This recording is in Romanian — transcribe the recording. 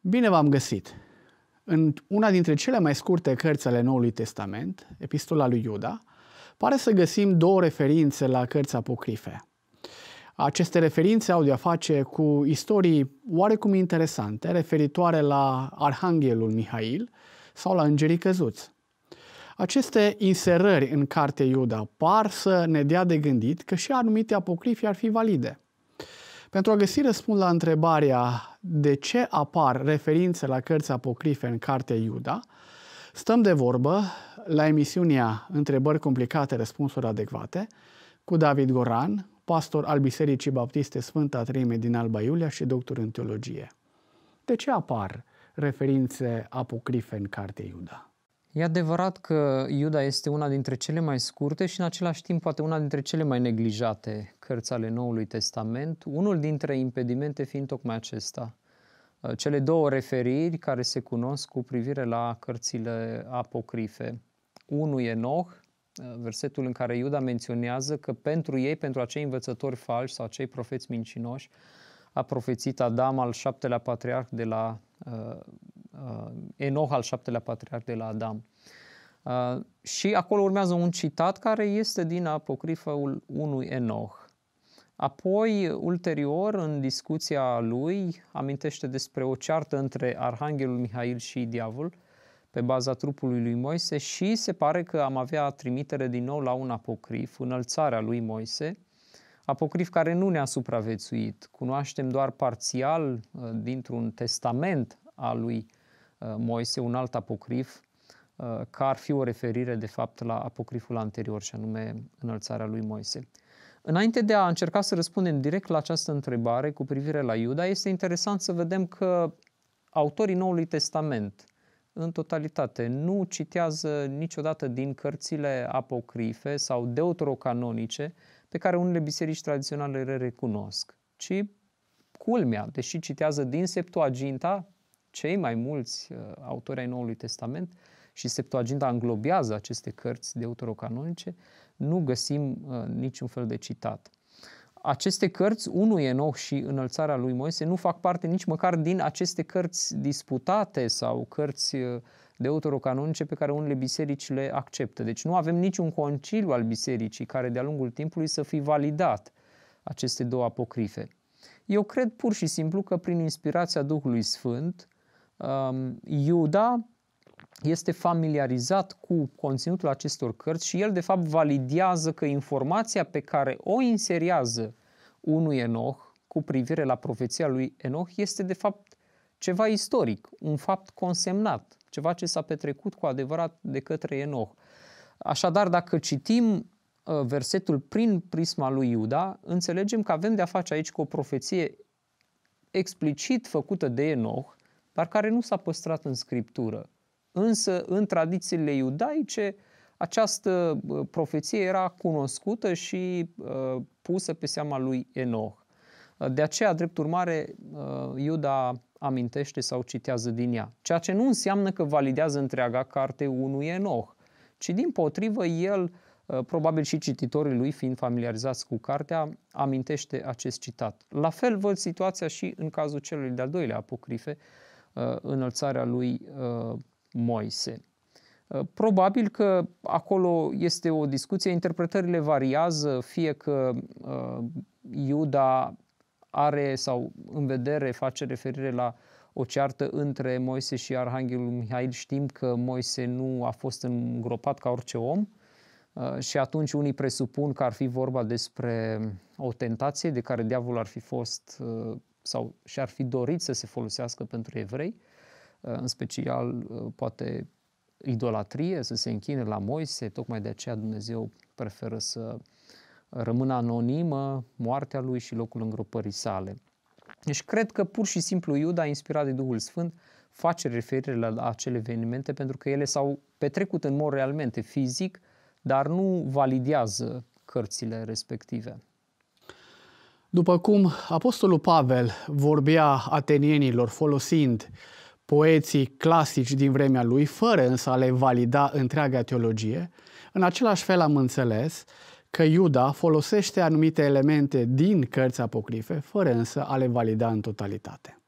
Bine v-am găsit! În una dintre cele mai scurte cărți ale Noului Testament, Epistola lui Iuda, pare să găsim două referințe la cărți apocrife. Aceste referințe au de-a face cu istorii oarecum interesante referitoare la Arhanghelul Mihail sau la Îngerii Căzuți. Aceste inserări în carte Iuda par să ne dea de gândit că și anumite apocrifi ar fi valide. Pentru a găsi răspuns la întrebarea de ce apar referințe la cărți apocrife în Cartea Iuda, stăm de vorbă la emisiunea Întrebări complicate, răspunsuri adecvate cu David Goran, pastor al Bisericii Baptiste Sfânta Treime din Alba Iulia și doctor în teologie. De ce apar referințe apocrife în Cartea Iuda? E adevărat că Iuda este una dintre cele mai scurte și în același timp poate una dintre cele mai neglijate cărți ale Noului Testament, unul dintre impedimente fiind tocmai acesta. Uh, cele două referiri care se cunosc cu privire la cărțile apocrife. Unul e Noh, uh, versetul în care Iuda menționează că pentru ei, pentru acei învățători falși sau acei profeți mincinoși, a profețit Adam, al șaptelea patriarh de la uh, uh Enoch, al șaptelea patriarh de la Adam. Uh, și acolo urmează un citat care este din apocrifăul unui Enoch. Apoi, ulterior, în discuția lui, amintește despre o ceartă între Arhanghelul Mihail și diavol pe baza trupului lui Moise și se pare că am avea trimitere din nou la un apocrif, înălțarea lui Moise, apocrif care nu ne-a supraviețuit. Cunoaștem doar parțial uh, dintr-un testament al lui Uh, Moise, un alt apocrif, uh, că ar fi o referire, de fapt, la apocriful anterior, și anume înălțarea lui Moise. Înainte de a încerca să răspundem direct la această întrebare cu privire la Iuda, este interesant să vedem că autorii Noului Testament, în totalitate, nu citează niciodată din cărțile apocrife sau deuterocanonice pe care unele biserici tradiționale le recunosc, ci culmea, deși citează din Septuaginta, cei mai mulți uh, autori ai Noului Testament și Septuaginta înglobează aceste cărți deuterocanonice, nu găsim uh, niciun fel de citat. Aceste cărți, unul Enoch și Înălțarea lui Moise, nu fac parte nici măcar din aceste cărți disputate sau cărți uh, deuterocanonice pe care unele biserici le acceptă. Deci nu avem niciun conciliu al bisericii care de-a lungul timpului să fi validat aceste două apocrife. Eu cred pur și simplu că prin inspirația Duhului Sfânt, Um, Iuda este familiarizat cu conținutul acestor cărți și el de fapt validează că informația pe care o inseriază unui Enoch cu privire la profeția lui Enoch este de fapt ceva istoric, un fapt consemnat, ceva ce s-a petrecut cu adevărat de către Enoch. Așadar, dacă citim uh, versetul prin prisma lui Iuda, înțelegem că avem de-a face aici cu o profeție explicit făcută de Enoch, dar care nu s-a păstrat în scriptură. Însă, în tradițiile iudaice, această profeție era cunoscută și uh, pusă pe seama lui Enoch. De aceea, drept urmare, Iuda amintește sau citează din ea, ceea ce nu înseamnă că validează întreaga carte unui Enoch, ci din potrivă el, probabil și cititorii lui, fiind familiarizați cu cartea, amintește acest citat. La fel văd situația și în cazul celui de-al doilea apocrife, Uh, înălțarea lui uh, Moise. Uh, probabil că acolo este o discuție, interpretările variază, fie că Iuda are sau în vedere face referire la o ceartă între Moise și Arhanghelul Mihail. Știm că Moise nu a fost îngropat ca orice om și atunci unii presupun că ar fi vorba despre o tentație de care diavolul ar fi fost sau și-ar fi dorit să se folosească pentru evrei, uh, în special uh, poate idolatrie, să se închine la Moise, tocmai de aceea Dumnezeu preferă să rămână anonimă moartea lui și locul îngropării sale. Deci cred că pur și simplu Iuda, inspirat de Duhul Sfânt, face referire la acele evenimente pentru că ele s-au petrecut în mod realmente fizic, dar nu validează cărțile respective. După cum Apostolul Pavel vorbea atenienilor folosind poeții clasici din vremea lui, fără însă a le valida întreaga teologie, în același fel am înțeles că Iuda folosește anumite elemente din cărți apocrife, fără însă a le valida în totalitate.